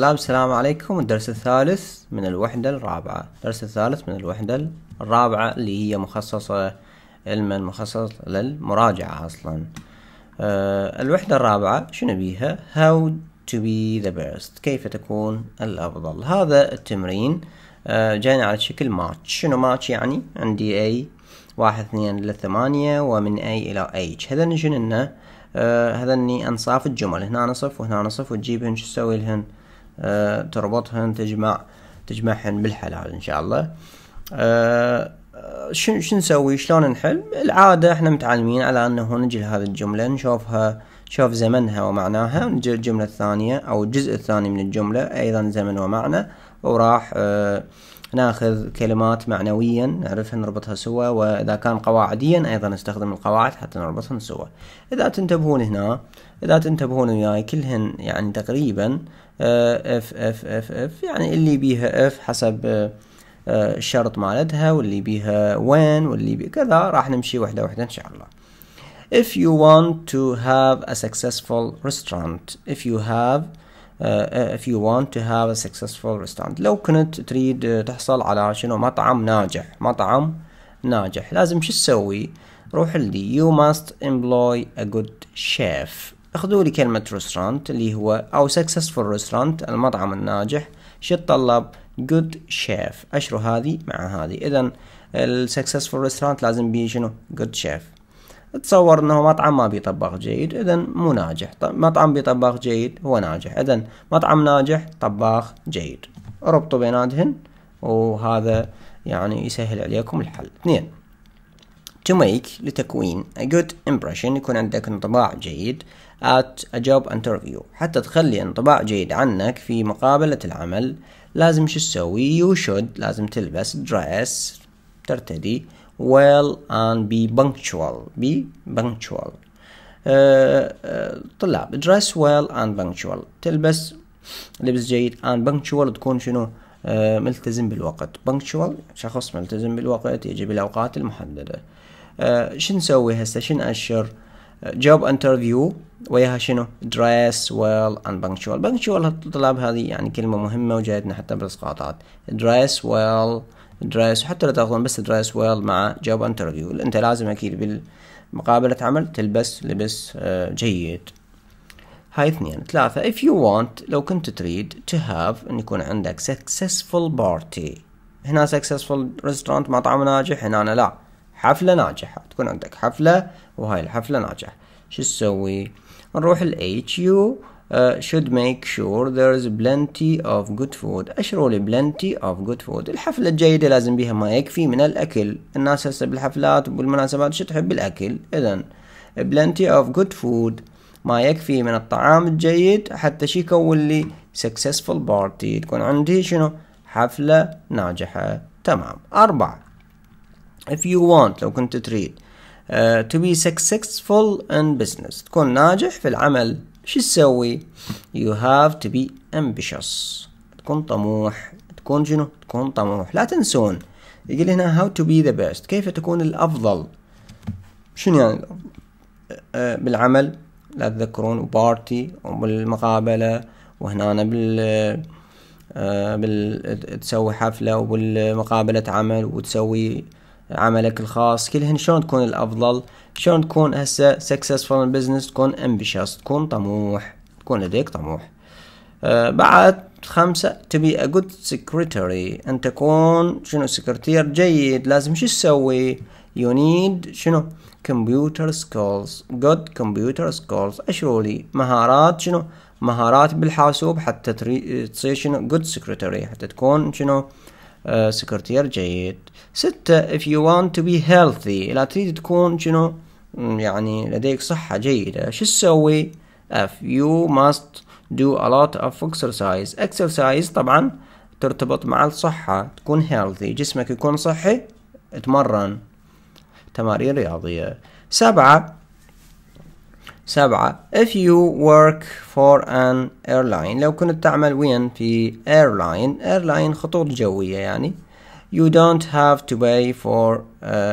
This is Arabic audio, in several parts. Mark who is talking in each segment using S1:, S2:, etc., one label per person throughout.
S1: طلاب السلام عليكم الدرس الثالث من الوحدة الرابعة الدرس الثالث من الوحدة الرابعة اللي هي مخصصة علما مخصص للمراجعة أصلا أه الوحدة الرابعة شنو بيها how to be the best كيف تكون الأفضل هذا التمرين أه جاينا على شكل ماتش شنو ماتش يعني عندي A واحد اثنين ثمانية ومن A إلى H هذا شنو آه، هذا اني انصاف الجمل هنا نصف وهنا نصف وتجيبهن شو تسوي لهن تربطهن تجمع تجمعهن بالحلال ان شاء الله شو آه، شو نسوي شلون نحل العادة احنا متعلمين على انه نجي لهذه الجملة نشوفها شوف زمنها ومعناها ونجي الجملة الثانية او الجزء الثاني من الجملة ايضا زمن ومعنى وراح اه ناخذ كلمات معنويا نعرفها نربطها سوا واذا كان قواعديا ايضا نستخدم القواعد حتى نربطهم سوا اذا تنتبهون هنا اذا تنتبهون وياي كلهن يعني تقريبا اف اف اف اف يعني اللي بيها اف حسب آه، آه، الشرط مالتها واللي بيها وين واللي بيها كذا راح نمشي وحده وحده ان شاء الله if you want to have a successful restaurant if you have uh, if you want to have a successful restaurant لو كنت تريد تحصل على شنو مطعم ناجح مطعم ناجح لازم شو تسوي روح اللي you must employ a good chef اخذوا لي كلمة restaurant اللي هو أو successful restaurant المطعم الناجح شو يتطلب good chef أشرو هذه مع هذه إذا السكسسفول restaurant لازم بيه شنو جود شيف تصور انه مطعم ما بيطبخ طباخ جيد اذا مو ناجح مطعم بيطبخ طباخ جيد هو ناجح اذا مطعم ناجح طباخ جيد ربطوا بيناتهن وهذا يعني يسهل عليكم الحل اثنين to make لتكوين a good impression يكون عندك انطباع جيد at a job interview حتى تخلي انطباع جيد عنك في مقابلة العمل لازم شو تسوي you should لازم تلبس dress ترتدي well and be punctual be punctual آه، آه، طلاب dress well and punctual تلبس لبس جيد and punctual تكون شنو آه، ملتزم بالوقت punctual شخص ملتزم بالوقت يجي بالأوقات المحددة آه، شو نسوي هسه شو نأشر جوب انترفيو وياها شنو دريس ويل اند بانكشوال بانكشوال الطلاب هذه يعني كلمه مهمه وجايتنا حتى بالاسقاطات دريس ويل دريس حتى لو تاخذون بس دريس ويل مع جوب انترفيو انت لازم اكيد بالمقابله عمل تلبس لبس آه، جيد هاي اثنين ثلاثة if you want لو كنت تريد to have ان يكون عندك successful party هنا successful restaurant مطعم ناجح هنا أنا لا حفلة ناجحة تكون عندك حفلة وهاي الحفلة ناجحة شو تسوي نروح ال HU Uh, should make sure there's plenty of good food أشروا لي plenty of good food الحفلة الجيدة لازم بيها ما يكفي من الأكل الناس هسه بالحفلات وبالمناسبات شو تحب الأكل إذا plenty of good food ما يكفي من الطعام الجيد حتى شي يكون لي successful party تكون عندي شنو حفلة ناجحة تمام أربعة if you want لو كنت تريد uh, to be successful in business تكون ناجح في العمل شو تسوي you have to be ambitious تكون طموح تكون شنو تكون طموح لا تنسون يقول هنا how to be the best كيف تكون الأفضل شنو يعني uh, بالعمل لا تذكرون بارتي وبالمقابلة وهنا أنا بال uh, بال تسوي حفلة وبالمقابلة عمل وتسوي عملك الخاص كلهن شلون تكون الافضل شلون تكون هسه سكسسفول بزنس تكون امبيشس تكون طموح تكون لديك طموح آه، بعد خمسة تبي أجود سكرتري أن تكون شنو سكرتير جيد لازم شو تسوي يو نيد شنو كمبيوتر سكولز جود كمبيوتر سكولز أشرولي مهارات شنو مهارات بالحاسوب حتى تصير شنو جود سكرتري حتى تكون شنو آه، سكرتير جيد ستة if you want to be healthy لا تريد تكون شنو يعني لديك صحة جيدة شو تسوي if you must do a lot of exercise exercise طبعا ترتبط مع الصحة تكون healthy جسمك يكون صحي اتمرن تمارين رياضية سبعة سبعة if you work for an airline لو كنت تعمل وين في airline airline خطوط جوية يعني you don't have to pay for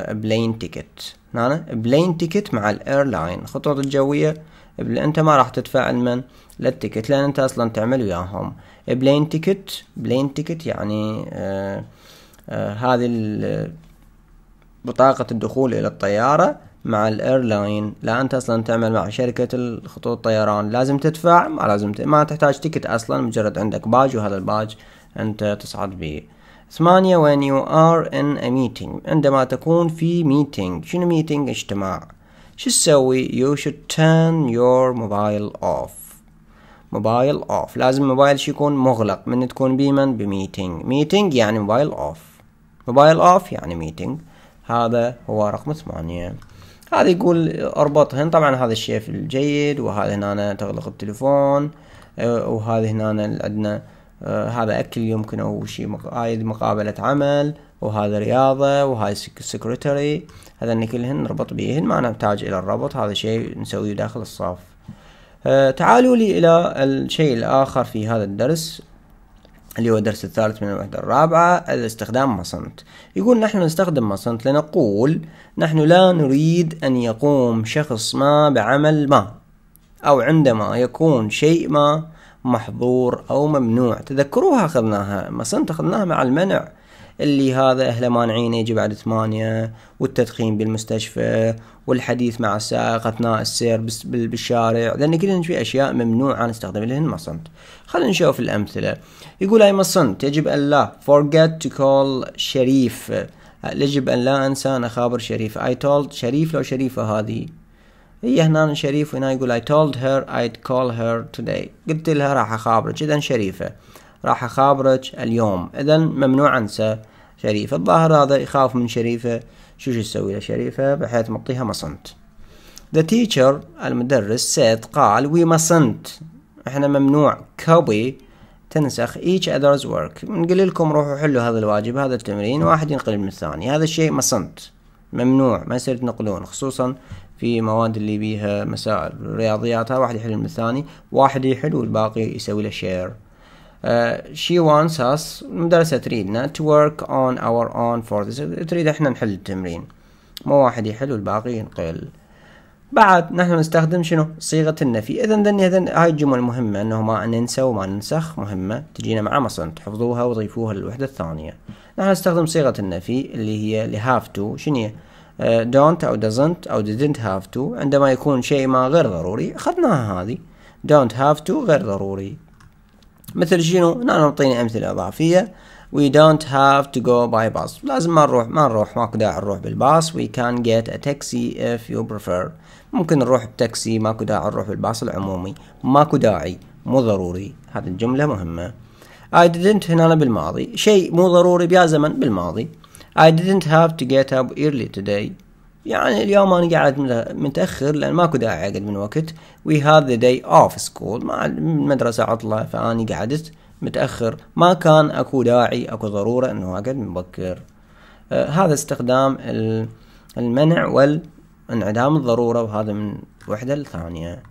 S1: a plane ticket معنى نعم. plane ticket مع ال airline خطوط الجوية انت ما راح تدفع المن للتيكت لان انت اصلا تعمل وياهم بلين تيكت بلين تيكت يعني آه آه هذه بطاقة الدخول الى الطيارة مع الايرلاين لا انت اصلا تعمل مع شركه الخطوط الطيران لازم تدفع ما لازم ت... ما تحتاج تكت اصلا مجرد عندك باج وهذا الباج انت تصعد به ثمانية when you are in a meeting عندما تكون في meeting شنو ميتينج اجتماع شو تسوي you should turn your mobile off موبايل اوف لازم موبايل شي يكون مغلق من تكون بيمن بميتينج ميتينج يعني موبايل اوف موبايل اوف يعني ميتينج هذا هو رقم ثمانية هذا يقول اربطهن طبعا هذا الشيء الجيد وهذا هنا تغلق التليفون آه، وهذا هنا عندنا آه، هذا اكل يمكن او شيء هاي مقابله عمل وهذا رياضة وهاي سكرتري هذا كلهن نربط بيهن ما نحتاج إلى الربط هذا شيء نسويه داخل الصف آه، تعالوا لي إلى الشيء الآخر في هذا الدرس اللي هو الدرس الثالث من الوحدة الرابعة الاستخدام مصنت يقول نحن نستخدم مصنت لنقول نحن لا نريد أن يقوم شخص ما بعمل ما أو عندما يكون شيء ما محظور أو ممنوع تذكروها أخذناها مصنت أخذناها مع المنع اللي هذا أهله مانعين يجي بعد ثمانية والتدخين بالمستشفى والحديث مع السائق أثناء السير بالشارع لأن كلهن في أشياء ممنوع عن استخدام لان ما صمت خلينا نشوف الأمثلة يقول أي ما صمت يجب أن لا forget to call شريف يجب أن لا أنسى أن أخابر شريف اي told شريف لو شريفة هذه هي هنا شريف وهنا يقول I told her I'd call her today قلت لها راح أخابرك إذا شريفة راح أخابرك اليوم إذا ممنوع أنسى شريفة الظاهر هذا يخاف من شريفة شو شو يسوي لشريفة بحيث مطيها مصنت The teacher المدرس said قال we mustn't احنا ممنوع copy تنسخ each other's work نقول لكم روحوا حلوا هذا الواجب هذا التمرين واحد ينقل من الثاني هذا الشيء مصنت ممنوع ما يصير تنقلون خصوصا في مواد اللي بيها مسائل رياضياتها واحد يحل من الثاني واحد يحل والباقي يسوي له شير Uh, she wants us المدرسة تريدنا to work on our own for this تريد احنا نحل التمرين مو واحد يحل والباقي ينقل بعد نحن نستخدم شنو صيغة النفي إذا إذا هاي الجمل مهمة أنه ما ننسى وما ننسخ مهمة تجينا مع مصن تحفظوها وضيفوها للوحدة الثانية نحن نستخدم صيغة النفي اللي هي اللي have to شنو uh, don't أو doesn't أو didn't have to عندما يكون شيء ما غير ضروري أخذناها هذه don't have to غير ضروري مثل شنو؟ نعطيني امثله اضافيه we don't have to go by bus لازم ما نروح ما نروح ماكو داعي نروح بالباص we can get a taxi if you prefer ممكن نروح بتاكسي ماكو داعي نروح بالباص العمومي ماكو داعي مو ضروري هذه الجملة مهمة I didn't هنا بالماضي شيء مو ضروري بيا زمن بالماضي I didn't have to get up early today يعني اليوم انا قاعد متاخر لان ماكو داعي اقعد من وقت وي هاف ذا داي اوف سكول مع المدرسه عطله فاني قعدت متاخر ما كان اكو داعي اكو ضروره انه اقعد مبكر آه هذا استخدام المنع والانعدام الضروره وهذا من وحده للثانيه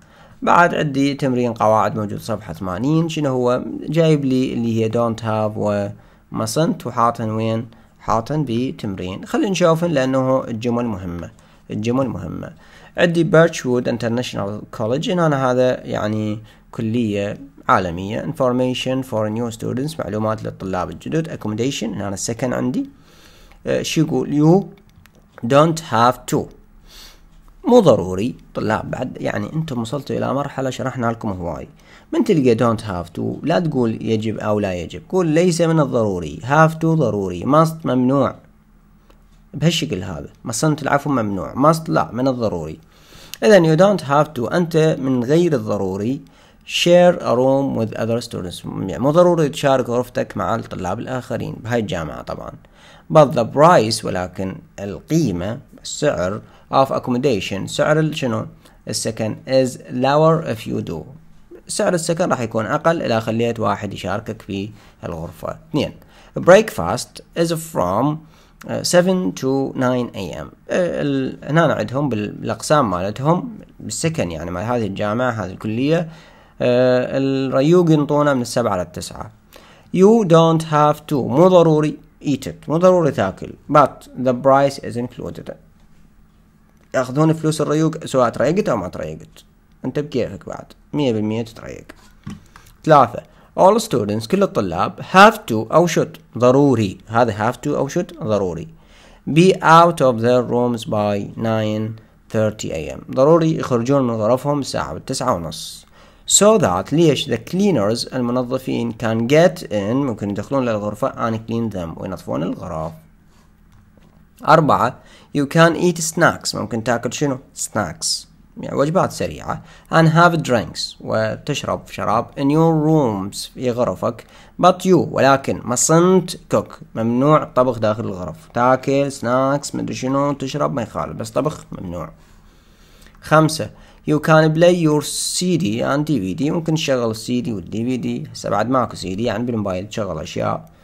S1: بعد عندي تمرين قواعد موجود صفحة ثمانين شنو هو جايب لي اللي هي don't have و mustn't وحاطهن وين حاطن بتمرين خلينا نشوفن لأنه الجمل مهمة الجمل مهمة عندي بيرتشوود انترناشونال كولج هنا هذا يعني كلية عالمية information for new students معلومات للطلاب الجدد accommodation هنا السكن عندي آه، شو يقول you don't have to مو ضروري طلاب بعد يعني انتم وصلتوا الى مرحله شرحنا لكم هواي من تلقى دونت هاف تو لا تقول يجب او لا يجب قول ليس من الضروري هاف تو ضروري ماست ممنوع بهالشكل هذا مصنت العفو ممنوع ماست لا من الضروري اذا يو دونت هاف تو انت من غير الضروري شير ا روم وذ اذر ستودنتس مو ضروري تشارك غرفتك مع الطلاب الآخرين بهاي الجامعة طبعا but the price ولكن القيمة سعر of accommodation سعر شنو السكن is lower if you do سعر السكن راح يكون أقل إذا خليت واحد يشاركك في الغرفة اثنين breakfast is from 7 uh, to 9 am uh, هنا عندهم بالأقسام مالتهم بالسكن يعني مال هذه الجامعة هذه الكلية uh, الريوق ينطونا من السبعة التسعه. you don't have to مو ضروري eat it مو ضروري تاكل but the price is included ياخذون فلوس الريوق سواء تريقت او ما تريقت انت بكيفك بعد 100% تتريق ثلاثة all students كل الطلاب have to او should ضروري هذا have to او should ضروري be out of their rooms by 9:30 a.m. ضروري يخرجون من غرفهم الساعة التسعة ونص so that ليش the cleaners المنظفين can get in ممكن يدخلون للغرفة and clean them وينظفون الغرف أربعة you can eat snacks ممكن تاكل شنو snacks يعني وجبات سريعة and have drinks وتشرب شراب in your rooms في غرفك but you ولكن ما صنت cook ممنوع طبخ داخل الغرف تاكل سناكس مدري شنو تشرب ما يخالف بس طبخ ممنوع خمسة you can play your CD and DVD ممكن تشغل السي دي والدي في دي هسه بعد ماكو سي دي يعني بالموبايل تشغل اشياء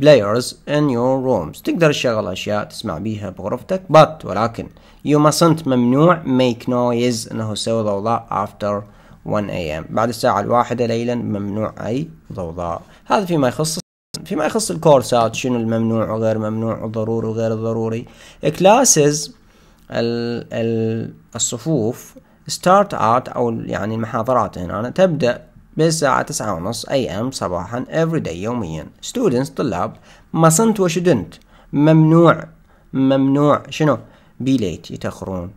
S1: players in your rooms تقدر تشغل اشياء تسمع بيها بغرفتك but ولكن يو mustn't ممنوع make noise انه سوى ضوضاء after 1 am بعد الساعة الواحدة ليلا ممنوع اي ضوضاء هذا فيما يخص فيما يخص الكورسات شنو الممنوع وغير ممنوع وضروري وغير ضروري كلاسز الصفوف ستارت اوت او يعني المحاضرات هنا تبدا من الساعة 9:30 أم صباحا every day يوميا students طلاب mustn't و shouldn't ممنوع ممنوع شنو be late يتأخرون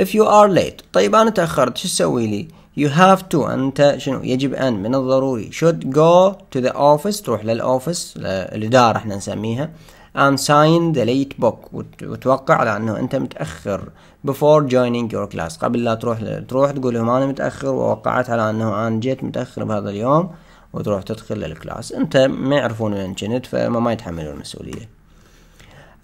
S1: if you are late طيب أنا تأخرت شو تسوي لي you have to أنت شنو يجب أن من الضروري should go to the office تروح للأوفيس الإدارة احنا نسميها and sign the late book وتوقع على انه انت متاخر before joining your class قبل لا تروح تروح تقول لهم انا متاخر ووقعت على انه انا جيت متاخر بهذا اليوم وتروح تدخل للكلاس انت ما يعرفون وين كنت فما ما يتحملون المسؤوليه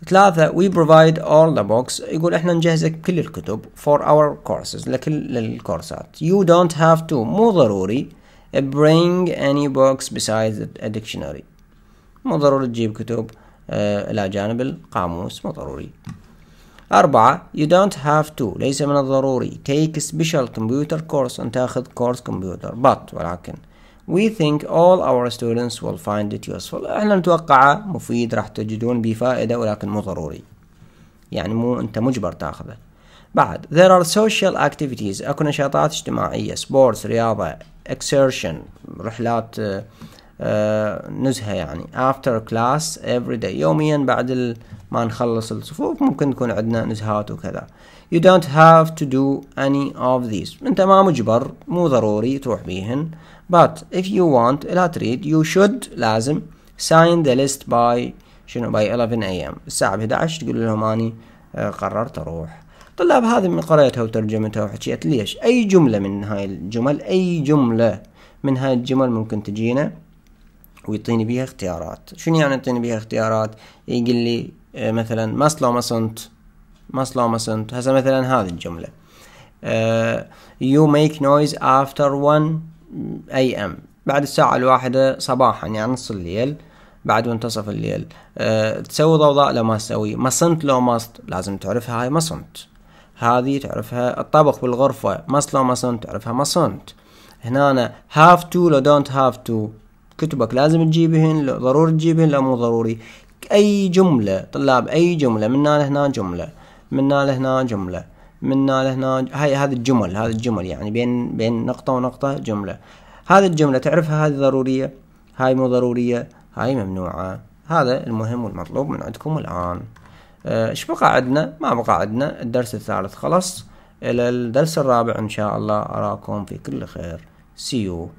S1: ثلاثة we provide all the books يقول احنا نجهزك كل الكتب for our courses لكل الكورسات you don't have to مو ضروري bring any books besides a dictionary مو ضروري تجيب كتب آه، إلى جانب القاموس مو ضروري أربعة you don't have to ليس من الضروري take special computer course أن تأخذ كورس كمبيوتر but ولكن We think all our students will find it useful احنا نتوقعه مفيد راح تجدون بفائدة فائدة ولكن مو ضروري يعني مو انت مجبر تاخذه بعد there are social activities اكو نشاطات اجتماعية sports رياضة exertion رحلات آه، آه، نزهة يعني after class every day يوميا بعد ما نخلص الصفوف ممكن تكون عندنا نزهات وكذا you don't have to do any of these انت ما مجبر مو ضروري تروح بيهن but if you want لا تريد you should لازم sign the list by شنو by 11 am الساعة 11 تقول لهم اني آه، قررت اروح طلاب هذه من قريتها وترجمتها وحكيت ليش اي جملة من هاي الجمل اي جملة من هاي الجمل ممكن تجينا ويعطيني بيها اختيارات شنو يعني يعطيني بيها اختيارات يقول لي آه، مثلا ماسلو مسنت ما سنت هسه مثلا هذه الجملة يو ميك نويز افتر 1 ام بعد الساعة الواحدة صباحا يعني نص الليل بعد منتصف الليل أه تسوي ضوضاء لو ما تسوي مصنت لو مصت لازم تعرفها هاي مصنت هذه تعرفها الطبخ بالغرفة مص لو مصنت تعرفها مصنت هنا هاف تو لو دونت هاف تو كتبك لازم تجيبهن ضروري تجيبهن لا مو ضروري اي جمله طلاب اي جمله من لهنا جمله من لهنا جمله من لهنا هاي هذه الجمل هذه الجمل يعني بين بين نقطه ونقطه جمله هذه الجمله تعرفها هذه ضروريه هاي مو ضروريه هاي ممنوعه هذا المهم والمطلوب من عندكم الان آه، ايش بقى عندنا ما بقى عندنا الدرس الثالث خلص الى الدرس الرابع ان شاء الله اراكم في كل خير سيو